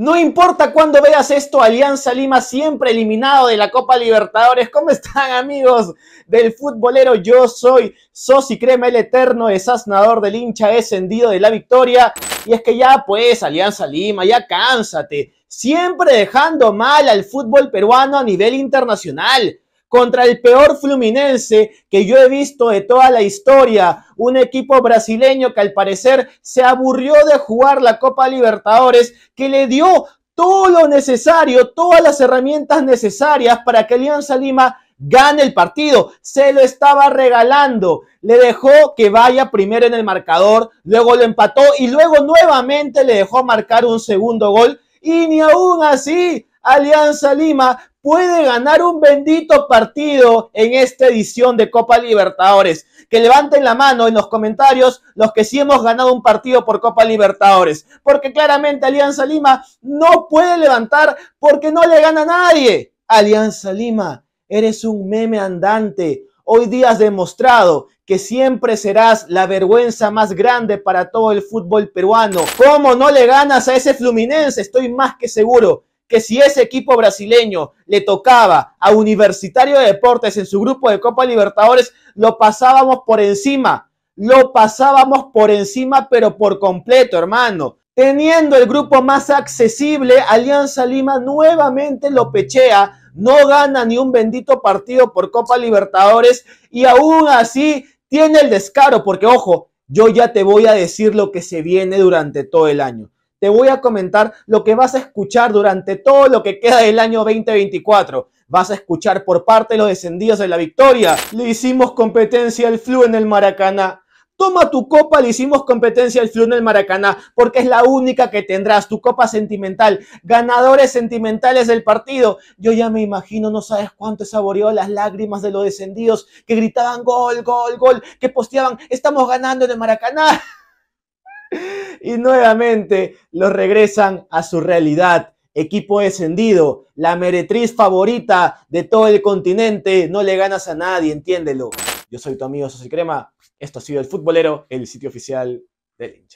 No importa cuándo veas esto, Alianza Lima siempre eliminado de la Copa Libertadores. ¿Cómo están amigos del futbolero? Yo soy Sosi Crema, el eterno desasnador del hincha descendido de la victoria. Y es que ya pues, Alianza Lima, ya cánsate. Siempre dejando mal al fútbol peruano a nivel internacional contra el peor Fluminense que yo he visto de toda la historia. Un equipo brasileño que al parecer se aburrió de jugar la Copa Libertadores, que le dio todo lo necesario, todas las herramientas necesarias para que Alianza Lima gane el partido. Se lo estaba regalando. Le dejó que vaya primero en el marcador, luego lo empató y luego nuevamente le dejó marcar un segundo gol. Y ni aún así, Alianza Lima puede ganar un bendito partido en esta edición de Copa Libertadores. Que levanten la mano en los comentarios los que sí hemos ganado un partido por Copa Libertadores. Porque claramente Alianza Lima no puede levantar porque no le gana a nadie. Alianza Lima, eres un meme andante. Hoy día has demostrado que siempre serás la vergüenza más grande para todo el fútbol peruano. ¿Cómo no le ganas a ese Fluminense? Estoy más que seguro que si ese equipo brasileño le tocaba a Universitario de Deportes en su grupo de Copa Libertadores, lo pasábamos por encima, lo pasábamos por encima, pero por completo, hermano. Teniendo el grupo más accesible, Alianza Lima nuevamente lo pechea, no gana ni un bendito partido por Copa Libertadores y aún así tiene el descaro, porque ojo, yo ya te voy a decir lo que se viene durante todo el año te voy a comentar lo que vas a escuchar durante todo lo que queda del año 2024. Vas a escuchar por parte de los descendidos de la victoria. Le hicimos competencia al flu en el Maracaná. Toma tu copa, le hicimos competencia al Flu en el Maracaná, porque es la única que tendrás, tu copa sentimental, ganadores sentimentales del partido. Yo ya me imagino, no sabes cuánto saboreó las lágrimas de los descendidos que gritaban gol, gol, gol, que posteaban, estamos ganando en el Maracaná. y nuevamente los regresan a su realidad. Equipo descendido, la meretriz favorita de todo el continente, no le ganas a nadie, entiéndelo. Yo soy tu amigo Sosy Crema, esto ha sido El Futbolero, el sitio oficial del hincha.